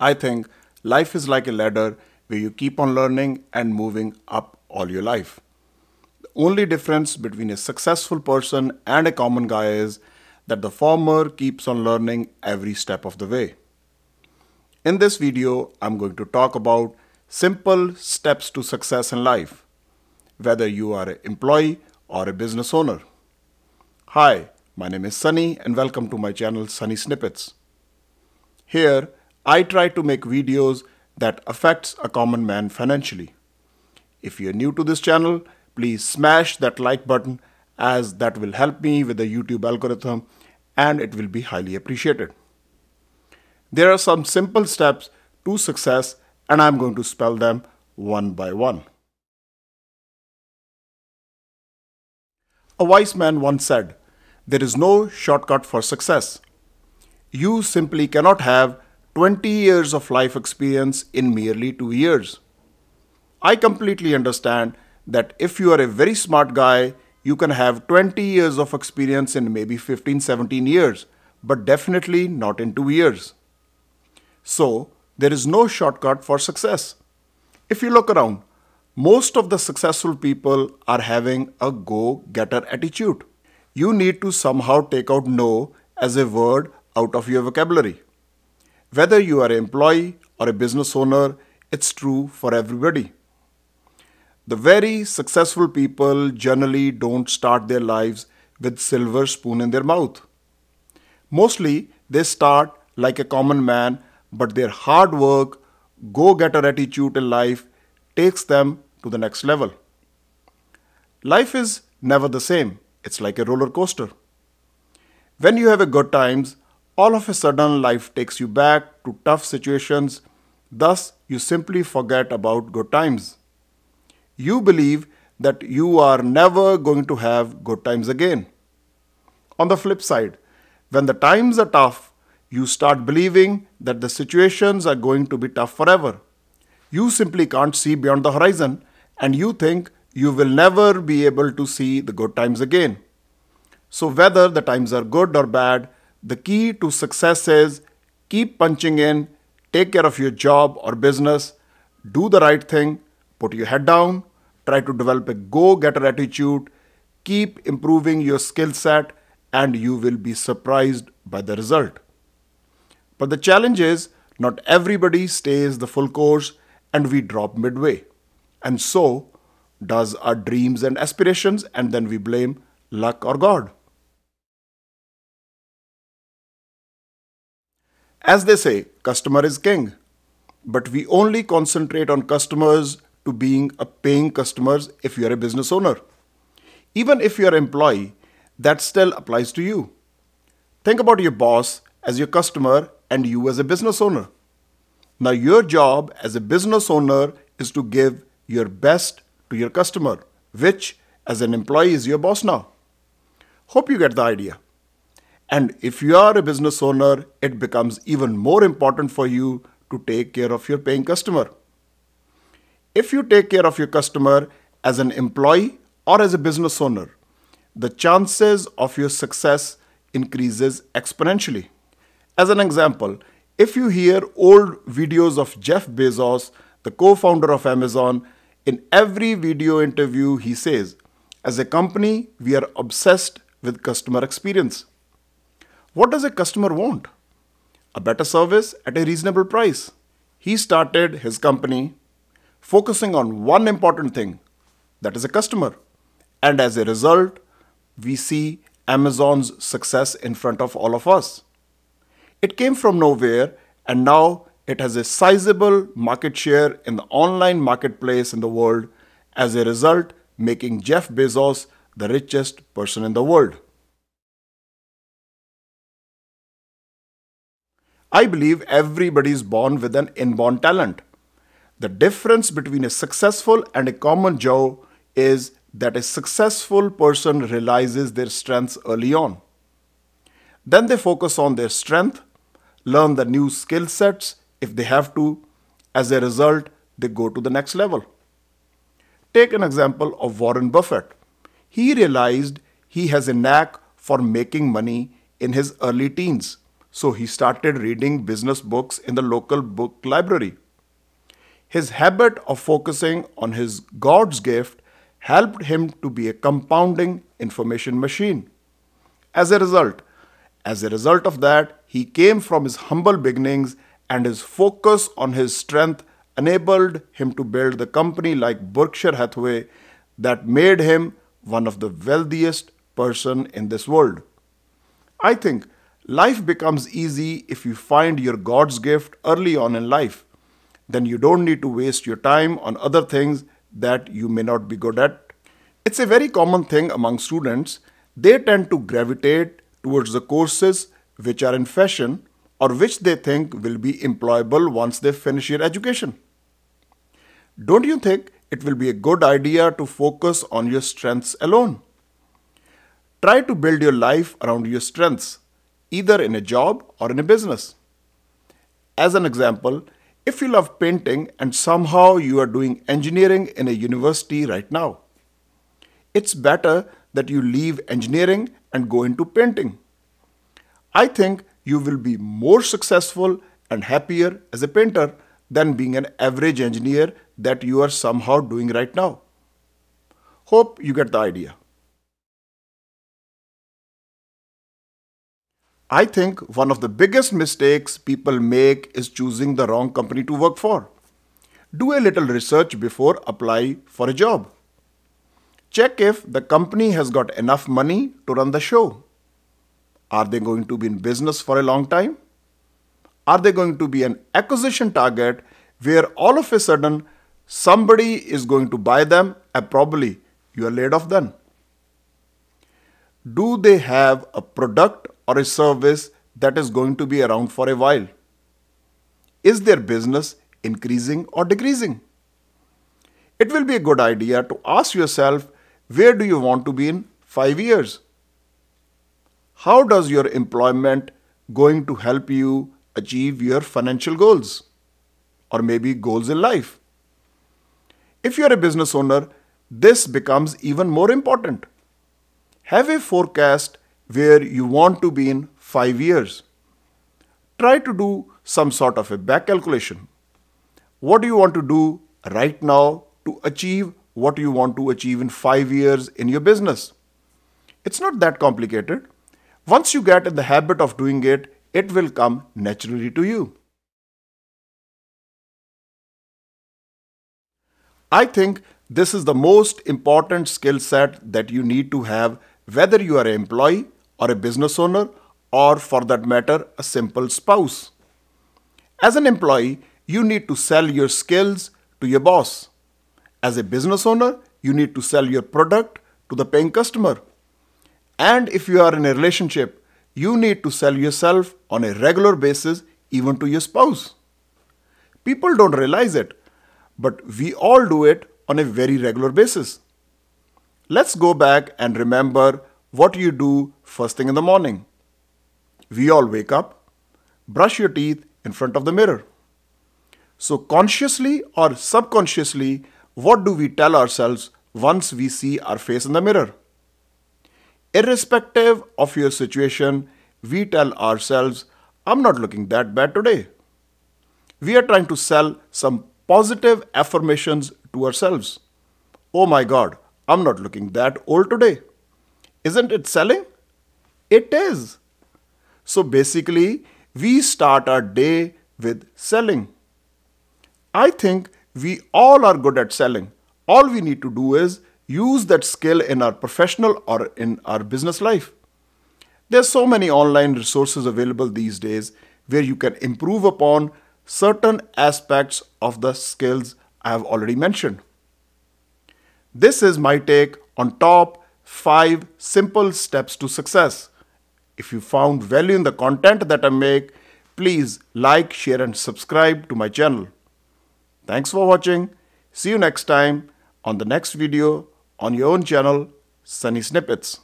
I think life is like a ladder where you keep on learning and moving up all your life. The only difference between a successful person and a common guy is that the former keeps on learning every step of the way. In this video, I'm going to talk about simple steps to success in life, whether you are an employee or a business owner. Hi, my name is Sunny and welcome to my channel Sunny Snippets. Here, I try to make videos that affects a common man financially. If you're new to this channel, please smash that like button as that will help me with the YouTube algorithm and it will be highly appreciated. There are some simple steps to success and I'm going to spell them one by one. A wise man once said, there is no shortcut for success. You simply cannot have 20 years of life experience in merely 2 years. I completely understand that if you are a very smart guy, you can have 20 years of experience in maybe 15 17 years, but definitely not in 2 years. So, there is no shortcut for success. If you look around, most of the successful people are having a go getter attitude. You need to somehow take out no as a word out of your vocabulary. Whether you are an employee or a business owner, it's true for everybody. The very successful people generally don't start their lives with silver spoon in their mouth. Mostly they start like a common man, but their hard work, go-getter attitude in life takes them to the next level. Life is never the same. It's like a roller coaster. When you have a good times, all of a sudden life takes you back to tough situations, thus, you simply forget about good times. You believe that you are never going to have good times again. On the flip side, when the times are tough, you start believing that the situations are going to be tough forever. You simply can't see beyond the horizon and you think you will never be able to see the good times again. So, whether the times are good or bad, the key to success is keep punching in, take care of your job or business, do the right thing, put your head down, try to develop a go getter attitude, keep improving your skill set, and you will be surprised by the result. But the challenge is not everybody stays the full course and we drop midway. And so does our dreams and aspirations, and then we blame luck or God. As they say, customer is king. But we only concentrate on customers to being a paying customers if you are a business owner. Even if you are employee, that still applies to you. Think about your boss as your customer and you as a business owner. Now your job as a business owner is to give your best to your customer, which as an employee is your boss now. Hope you get the idea. And if you are a business owner, it becomes even more important for you to take care of your paying customer. If you take care of your customer as an employee or as a business owner, the chances of your success increases exponentially. As an example, if you hear old videos of Jeff Bezos, the co founder of Amazon, in every video interview he says, As a company, we are obsessed with customer experience. What does a customer want? A better service at a reasonable price. He started his company focusing on one important thing that is a customer. And as a result, we see Amazon's success in front of all of us. It came from nowhere and now it has a sizable market share in the online marketplace in the world, as a result, making Jeff Bezos the richest person in the world. I believe everybody is born with an inborn talent. The difference between a successful and a common Joe is that a successful person realizes their strengths early on. Then they focus on their strength, learn the new skill sets if they have to. As a result, they go to the next level. Take an example of Warren Buffett. He realized he has a knack for making money in his early teens so he started reading business books in the local book library. His habit of focusing on his God's gift helped him to be a compounding information machine. As a result, as a result of that, he came from his humble beginnings and his focus on his strength enabled him to build the company like Berkshire Hathaway that made him one of the wealthiest person in this world. I think Life becomes easy if you find your God's gift early on in life. Then you don't need to waste your time on other things that you may not be good at. It's a very common thing among students. They tend to gravitate towards the courses which are in fashion or which they think will be employable once they finish their education. Don't you think it will be a good idea to focus on your strengths alone? Try to build your life around your strengths either in a job or in a business. As an example, if you love painting and somehow you are doing engineering in a university right now, it's better that you leave engineering and go into painting. I think you will be more successful and happier as a painter than being an average engineer that you are somehow doing right now. Hope you get the idea. I think one of the biggest mistakes people make is choosing the wrong company to work for. Do a little research before apply for a job. Check if the company has got enough money to run the show. Are they going to be in business for a long time? Are they going to be an acquisition target where all of a sudden somebody is going to buy them and probably you are laid off then? Do they have a product or a service that is going to be around for a while? Is their business increasing or decreasing? It will be a good idea to ask yourself where do you want to be in 5 years? How does your employment going to help you achieve your financial goals or maybe goals in life? If you are a business owner, this becomes even more important. Have a forecast where you want to be in 5 years. Try to do some sort of a back calculation. What do you want to do right now to achieve what you want to achieve in 5 years in your business? It's not that complicated. Once you get in the habit of doing it, it will come naturally to you. I think this is the most important skill set that you need to have whether you are an employee or a business owner or for that matter a simple spouse. As an employee, you need to sell your skills to your boss. As a business owner, you need to sell your product to the paying customer. And if you are in a relationship, you need to sell yourself on a regular basis even to your spouse. People don't realize it, but we all do it on a very regular basis. Let's go back and remember what you do first thing in the morning. We all wake up, brush your teeth in front of the mirror. So, consciously or subconsciously, what do we tell ourselves once we see our face in the mirror? Irrespective of your situation, we tell ourselves, I'm not looking that bad today. We are trying to sell some positive affirmations to ourselves. Oh my god, I'm not looking that old today. Isn't it selling? It is. So basically, we start our day with selling. I think we all are good at selling. All we need to do is use that skill in our professional or in our business life. There are so many online resources available these days where you can improve upon certain aspects of the skills I have already mentioned. This is my take on top five simple steps to success. If you found value in the content that I make, please like, share and subscribe to my channel. Thanks for watching. See you next time on the next video on your own channel, Sunny Snippets.